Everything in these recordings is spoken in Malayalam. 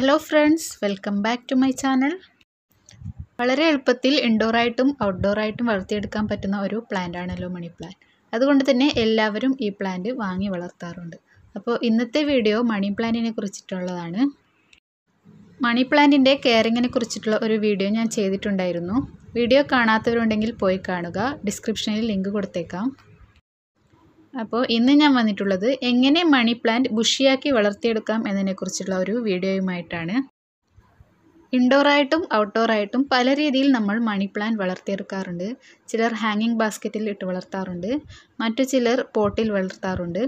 hello friends welcome back to my channel വളരെ എളുപ്പത്തിൽ ഇൻഡോറായിട്ടും ഔട്ട്ഡോറായിട്ടും വളർത്തിയെടുക്കാൻ പറ്റുന്ന ഒരു പ്ലാന്റ് ആണല്ലോ മണി പ്ലാന്റ് അതുകൊണ്ട് തന്നെ എല്ലാവരും ഈ പ്ലാന്റ് വാങ്ങി വളർത്താറുണ്ട് അപ്പോൾ ഇന്നത്തെ വീഡിയോ മണി പ്ലാന്റിനെ കുറിച്ചിട്ടുള്ളതാണ് മണി പ്ലാന്റിൻ്റെ കെയറിങ്ങിനെ കുറിച്ചിട്ടുള്ള ഒരു വീഡിയോ ഞാൻ ചെയ്തിട്ടുണ്ടായിരുന്നു വീഡിയോ കാണാത്തവരുണ്ടെങ്കിൽ പോയി കാണുക ഡിസ്ക്രിപ്ഷനിൽ ലിങ്ക് കൊടുത്തേക്കാം അപ്പോൾ ഇന്ന് ഞാൻ വന്നിട്ടുള്ളത് എങ്ങനെ മണി പ്ലാന്റ് ബുഷിയാക്കി വളർത്തിയെടുക്കാം എന്നതിനെക്കുറിച്ചുള്ള ഒരു വീഡിയോയുമായിട്ടാണ് ഇൻഡോറായിട്ടും ഔട്ട്ഡോറായിട്ടും പല രീതിയിൽ നമ്മൾ മണി പ്ലാന്റ് വളർത്തിയെടുക്കാറുണ്ട് ചിലർ ഹാങ്ങിങ് ബാസ്ക്കറ്റിൽ ഇട്ട് വളർത്താറുണ്ട് മറ്റു ചിലർ പോട്ടിൽ വളർത്താറുണ്ട്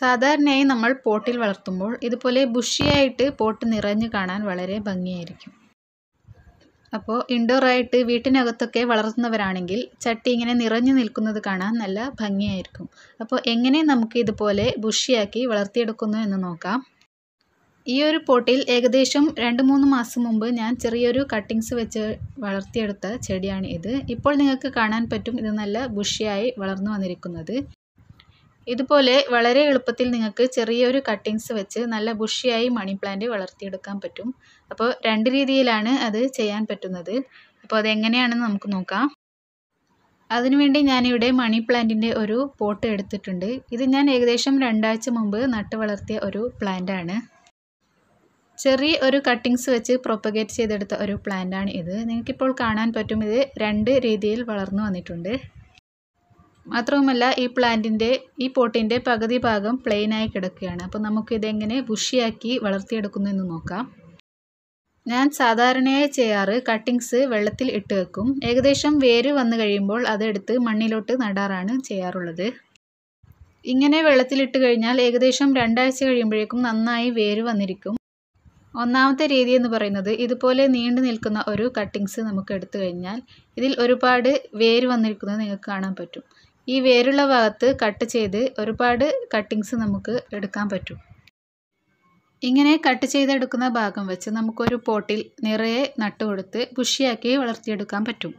സാധാരണയായി നമ്മൾ പോട്ടിൽ വളർത്തുമ്പോൾ ഇതുപോലെ ബുഷിയായിട്ട് പോട്ട് നിറഞ്ഞു കാണാൻ വളരെ ഭംഗിയായിരിക്കും അപ്പോൾ ഇൻഡോറായിട്ട് വീട്ടിനകത്തൊക്കെ വളർത്തുന്നവരാണെങ്കിൽ ചട്ടി ഇങ്ങനെ നിറഞ്ഞു നിൽക്കുന്നത് കാണാൻ നല്ല ഭംഗിയായിരിക്കും അപ്പോൾ എങ്ങനെ നമുക്ക് ഇതുപോലെ ബുഷിയാക്കി വളർത്തിയെടുക്കുന്നു എന്ന് നോക്കാം ഈ ഒരു പോട്ടിൽ ഏകദേശം രണ്ട് മൂന്ന് മാസം മുമ്പ് ഞാൻ ചെറിയൊരു കട്ടിങ്സ് വെച്ച് വളർത്തിയെടുത്ത ചെടിയാണ് ഇത് ഇപ്പോൾ നിങ്ങൾക്ക് കാണാൻ പറ്റും ഇത് നല്ല ബുഷിയായി വളർന്നു വന്നിരിക്കുന്നത് ഇതുപോലെ വളരെ എളുപ്പത്തിൽ നിങ്ങൾക്ക് ചെറിയൊരു കട്ടിങ്സ് വെച്ച് നല്ല ബുഷിയായി മണി പ്ലാന്റ് വളർത്തിയെടുക്കാൻ പറ്റും അപ്പോൾ രണ്ട് രീതിയിലാണ് അത് ചെയ്യാൻ പറ്റുന്നത് അപ്പോൾ അതെങ്ങനെയാണെന്ന് നമുക്ക് നോക്കാം അതിനുവേണ്ടി ഞാനിവിടെ മണി പ്ലാന്റിൻ്റെ ഒരു പോട്ട് എടുത്തിട്ടുണ്ട് ഇത് ഞാൻ ഏകദേശം രണ്ടാഴ്ച മുമ്പ് നട്ട് വളർത്തിയ ഒരു പ്ലാന്റാണ് ചെറിയ ഒരു കട്ടിങ്സ് വെച്ച് പ്രൊപ്പഗേറ്റ് ചെയ്തെടുത്ത ഒരു പ്ലാന്റാണ് ഇത് നിങ്ങൾക്കിപ്പോൾ കാണാൻ പറ്റും ഇത് രണ്ട് രീതിയിൽ വളർന്നു വന്നിട്ടുണ്ട് മാത്രവുമല്ല ഈ പ്ലാന്റിൻ്റെ ഈ പോട്ടിൻ്റെ പകുതി ഭാഗം പ്ലെയിനായി കിടക്കുകയാണ് അപ്പോൾ നമുക്കിതെങ്ങനെ ബുഷിയാക്കി എന്ന് നോക്കാം ഞാൻ സാധാരണയായി ചെയ്യാറ് കട്ടിങ്സ് വെള്ളത്തിൽ ഇട്ട് വെക്കും ഏകദേശം വേര് വന്നു കഴിയുമ്പോൾ അതെടുത്ത് മണ്ണിലോട്ട് നടാറാണ് ചെയ്യാറുള്ളത് ഇങ്ങനെ വെള്ളത്തിലിട്ട് കഴിഞ്ഞാൽ ഏകദേശം രണ്ടാഴ്ച കഴിയുമ്പോഴേക്കും നന്നായി വേര് വന്നിരിക്കും ഒന്നാമത്തെ രീതി എന്ന് പറയുന്നത് ഇതുപോലെ നീണ്ടു നിൽക്കുന്ന ഒരു കട്ടിങ്സ് നമുക്ക് എടുത്തു കഴിഞ്ഞാൽ ഇതിൽ ഒരുപാട് വേര് വന്നിരിക്കുന്നത് നിങ്ങൾക്ക് കാണാൻ പറ്റും ഈ വേരുള്ള ഭാഗത്ത് കട്ട് ചെയ്ത് ഒരുപാട് കട്ടിങ്സ് നമുക്ക് എടുക്കാൻ പറ്റും ഇങ്ങനെ കട്ട് ചെയ്തെടുക്കുന്ന ഭാഗം വെച്ച് നമുക്കൊരു പോട്ടിൽ നിറയെ നട്ടുകൊടുത്ത് ബുഷിയാക്കി വളർത്തിയെടുക്കാൻ പറ്റും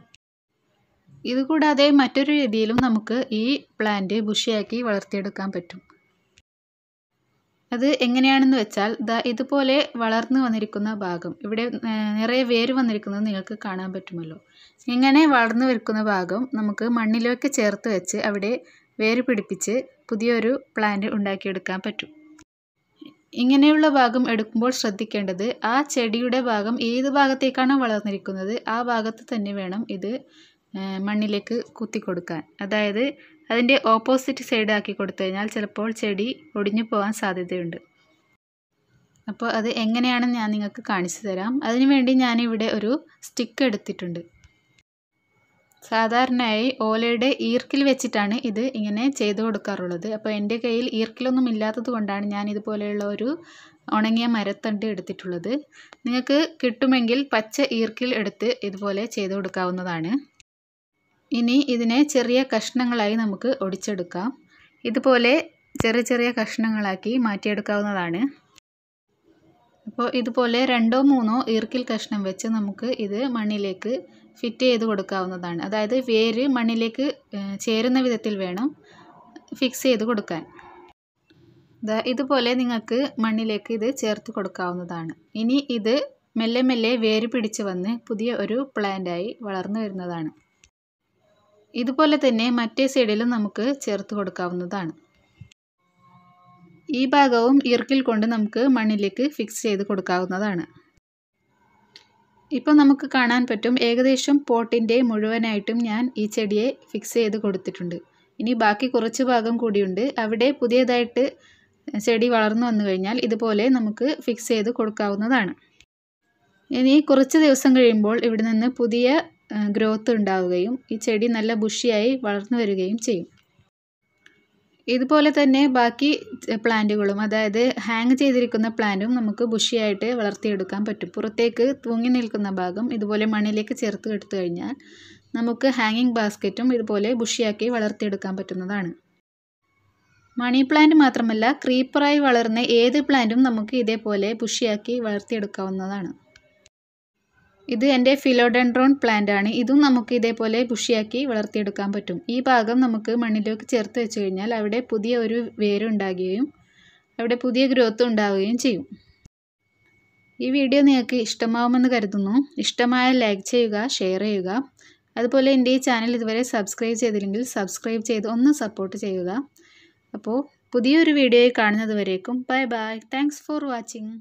ഇതുകൂടാതെ മറ്റൊരു രീതിയിലും നമുക്ക് ഈ പ്ലാന്റ് ബുഷിയാക്കി വളർത്തിയെടുക്കാൻ പറ്റും അത് എങ്ങനെയാണെന്ന് വെച്ചാൽ ദാ ഇതുപോലെ വളർന്നു വന്നിരിക്കുന്ന ഭാഗം ഇവിടെ നിറയെ വേര് വന്നിരിക്കുന്നത് നിങ്ങൾക്ക് കാണാൻ പറ്റുമല്ലോ ഇങ്ങനെ വളർന്നു വരുക്കുന്ന ഭാഗം നമുക്ക് മണ്ണിലേക്ക് ചേർത്ത് വെച്ച് അവിടെ വേര് പിടിപ്പിച്ച് പുതിയൊരു പ്ലാന്റ് ഉണ്ടാക്കിയെടുക്കാൻ പറ്റും ഇങ്ങനെയുള്ള ഭാഗം എടുക്കുമ്പോൾ ശ്രദ്ധിക്കേണ്ടത് ആ ചെടിയുടെ ഭാഗം ഏത് ഭാഗത്തേക്കാണോ വളർന്നിരിക്കുന്നത് ആ ഭാഗത്ത് തന്നെ വേണം ഇത് മണ്ണിലേക്ക് കുത്തി കൊടുക്കാൻ അതായത് അതിൻ്റെ ഓപ്പോസിറ്റ് സൈഡ് ആക്കി കൊടുത്തു കഴിഞ്ഞാൽ ചിലപ്പോൾ ചെടി ഒടിഞ്ഞു പോകാൻ സാധ്യതയുണ്ട് അപ്പോൾ അത് എങ്ങനെയാണെന്ന് ഞാൻ നിങ്ങൾക്ക് കാണിച്ചു തരാം അതിനുവേണ്ടി ഞാനിവിടെ ഒരു സ്റ്റിക്ക് എടുത്തിട്ടുണ്ട് സാധാരണയായി ഓലയുടെ ഈർക്കിൽ വെച്ചിട്ടാണ് ഇത് ഇങ്ങനെ ചെയ്തു കൊടുക്കാറുള്ളത് അപ്പോൾ എൻ്റെ കയ്യിൽ ഈർക്കിലൊന്നും ഇല്ലാത്തത് കൊണ്ടാണ് ഞാൻ ഇതുപോലെയുള്ള ഒരു ഉണങ്ങിയ മരത്തണ്ട് എടുത്തിട്ടുള്ളത് നിങ്ങൾക്ക് കിട്ടുമെങ്കിൽ പച്ച ഈർക്കിൽ എടുത്ത് ഇതുപോലെ ചെയ്തു കൊടുക്കാവുന്നതാണ് ഇനി ഇതിനെ ചെറിയ കഷ്ണങ്ങളായി നമുക്ക് ഒടിച്ചെടുക്കാം ഇതുപോലെ ചെറിയ ചെറിയ കഷ്ണങ്ങളാക്കി മാറ്റിയെടുക്കാവുന്നതാണ് അപ്പോൾ ഇതുപോലെ രണ്ടോ മൂന്നോ ഈർക്കിൽ കഷ്ണം വെച്ച് നമുക്ക് ഇത് മണ്ണിലേക്ക് ഫിറ്റ് ചെയ്ത് കൊടുക്കാവുന്നതാണ് അതായത് വേര് മണ്ണിലേക്ക് ചേരുന്ന വിധത്തിൽ വേണം ഫിക്സ് ചെയ്ത് കൊടുക്കാൻ ഇതുപോലെ നിങ്ങൾക്ക് മണ്ണിലേക്ക് ഇത് ചേർത്ത് കൊടുക്കാവുന്നതാണ് ഇനി ഇത് മെല്ലെ മെല്ലെ വേര് പിടിച്ച് വന്ന് പുതിയ ഒരു പ്ലാന്റായി വളർന്നു വരുന്നതാണ് ഇതുപോലെ തന്നെ മറ്റേ സൈഡിലും നമുക്ക് ചേർത്ത് കൊടുക്കാവുന്നതാണ് ഈ ഭാഗവും ഇർക്കിൽ കൊണ്ട് നമുക്ക് മണ്ണിലേക്ക് ഫിക്സ് ചെയ്ത് കൊടുക്കാവുന്നതാണ് ഇപ്പോൾ നമുക്ക് കാണാൻ പറ്റും ഏകദേശം പോട്ടിൻ്റെ മുഴുവനായിട്ടും ഞാൻ ഈ ചെടിയെ ഫിക്സ് ചെയ്ത് കൊടുത്തിട്ടുണ്ട് ഇനി ബാക്കി കുറച്ച് ഭാഗം കൂടിയുണ്ട് അവിടെ പുതിയതായിട്ട് ചെടി വളർന്നു വന്നു കഴിഞ്ഞാൽ ഇതുപോലെ നമുക്ക് ഫിക്സ് ചെയ്ത് കൊടുക്കാവുന്നതാണ് ഇനി കുറച്ച് ദിവസം കഴിയുമ്പോൾ ഇവിടെ നിന്ന് പുതിയ ഗ്രോത്ത് ഉണ്ടാവുകയും ഈ ചെടി നല്ല ബുഷിയായി വളർന്നു വരികയും ചെയ്യും ഇതുപോലെ തന്നെ ബാക്കി പ്ലാന്റുകളും അതായത് ഹാങ് ചെയ്തിരിക്കുന്ന പ്ലാന്റും നമുക്ക് ബുഷിയായിട്ട് വളർത്തിയെടുക്കാൻ പറ്റും പുറത്തേക്ക് തൂങ്ങി നിൽക്കുന്ന ഭാഗം ഇതുപോലെ മണ്ണിലേക്ക് ചേർത്ത് എടുത്തു കഴിഞ്ഞാൽ നമുക്ക് ഹാങ്ങിങ് ബാസ്ക്കറ്റും ഇതുപോലെ ബുഷിയാക്കി വളർത്തിയെടുക്കാൻ പറ്റുന്നതാണ് മണി പ്ലാന്റ് മാത്രമല്ല ക്രീപ്പറായി വളർന്ന ഏത് പ്ലാന്റും നമുക്ക് ഇതേപോലെ ബുഷിയാക്കി വളർത്തിയെടുക്കാവുന്നതാണ് ഇത് എൻ്റെ ഫിലോഡെൻഡ്രോൺ പ്ലാന്റ് ആണ് ഇതും നമുക്ക് ഇതേപോലെ ബുഷിയാക്കി വളർത്തിയെടുക്കാൻ പറ്റും ഈ ഭാഗം നമുക്ക് മണ്ണിലേക്ക് ചേർത്ത് വെച്ച് കഴിഞ്ഞാൽ അവിടെ പുതിയ ഒരു വേരുണ്ടാകുകയും അവിടെ പുതിയ ഗ്രോത്ത് ഉണ്ടാവുകയും ചെയ്യും ഈ വീഡിയോ നിങ്ങൾക്ക് ഇഷ്ടമാവുമെന്ന് കരുതുന്നു ഇഷ്ടമായ ലൈക്ക് ചെയ്യുക ഷെയർ ചെയ്യുക അതുപോലെ എൻ്റെ ഈ ചാനൽ ഇതുവരെ സബ്സ്ക്രൈബ് ചെയ്തില്ലെങ്കിൽ സബ്സ്ക്രൈബ് ചെയ്ത് ഒന്ന് സപ്പോർട്ട് ചെയ്യുക അപ്പോൾ പുതിയൊരു വീഡിയോയിൽ കാണുന്നത് വരേക്കും bye bye thanks for watching